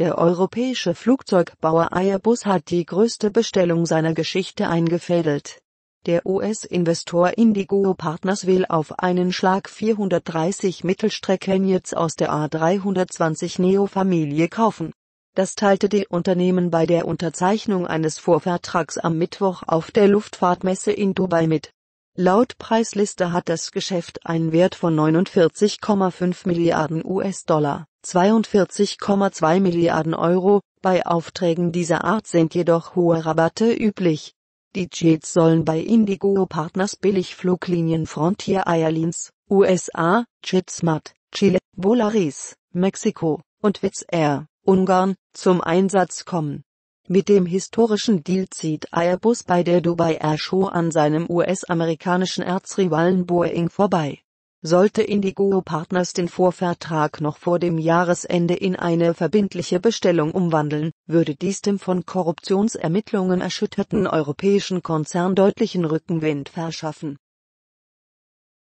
Der europäische Flugzeugbauer Airbus hat die größte Bestellung seiner Geschichte eingefädelt. Der US-Investor Indigo Partners will auf einen Schlag 430 Mittelstrecken jetzt aus der A320 Neo-Familie kaufen. Das teilte die Unternehmen bei der Unterzeichnung eines Vorvertrags am Mittwoch auf der Luftfahrtmesse in Dubai mit. Laut Preisliste hat das Geschäft einen Wert von 49,5 Milliarden US-Dollar. 42,2 Milliarden Euro, bei Aufträgen dieser Art sind jedoch hohe Rabatte üblich. Die Jets sollen bei Indigo Partners Billigfluglinien Frontier Airlines, USA, JetSmart, Chile, Volaris, Mexiko und Wizz Air, Ungarn, zum Einsatz kommen. Mit dem historischen Deal zieht Airbus bei der Dubai Air Show an seinem US-amerikanischen Erzrivalen Boeing vorbei sollte Indigo Partners den Vorvertrag noch vor dem Jahresende in eine verbindliche Bestellung umwandeln, würde dies dem von Korruptionsermittlungen erschütterten europäischen Konzern deutlichen Rückenwind verschaffen